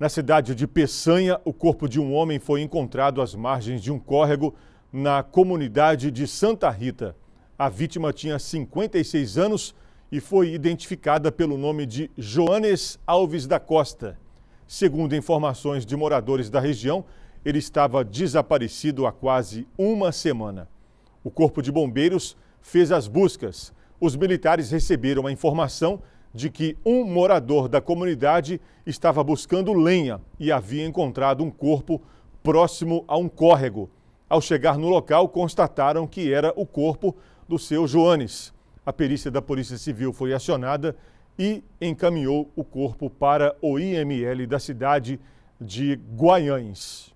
Na cidade de Peçanha, o corpo de um homem foi encontrado às margens de um córrego na comunidade de Santa Rita. A vítima tinha 56 anos e foi identificada pelo nome de Joanes Alves da Costa. Segundo informações de moradores da região, ele estava desaparecido há quase uma semana. O Corpo de Bombeiros fez as buscas. Os militares receberam a informação de que um morador da comunidade estava buscando lenha e havia encontrado um corpo próximo a um córrego. Ao chegar no local, constataram que era o corpo do seu Joanes. A perícia da Polícia Civil foi acionada e encaminhou o corpo para o IML da cidade de Guaiães.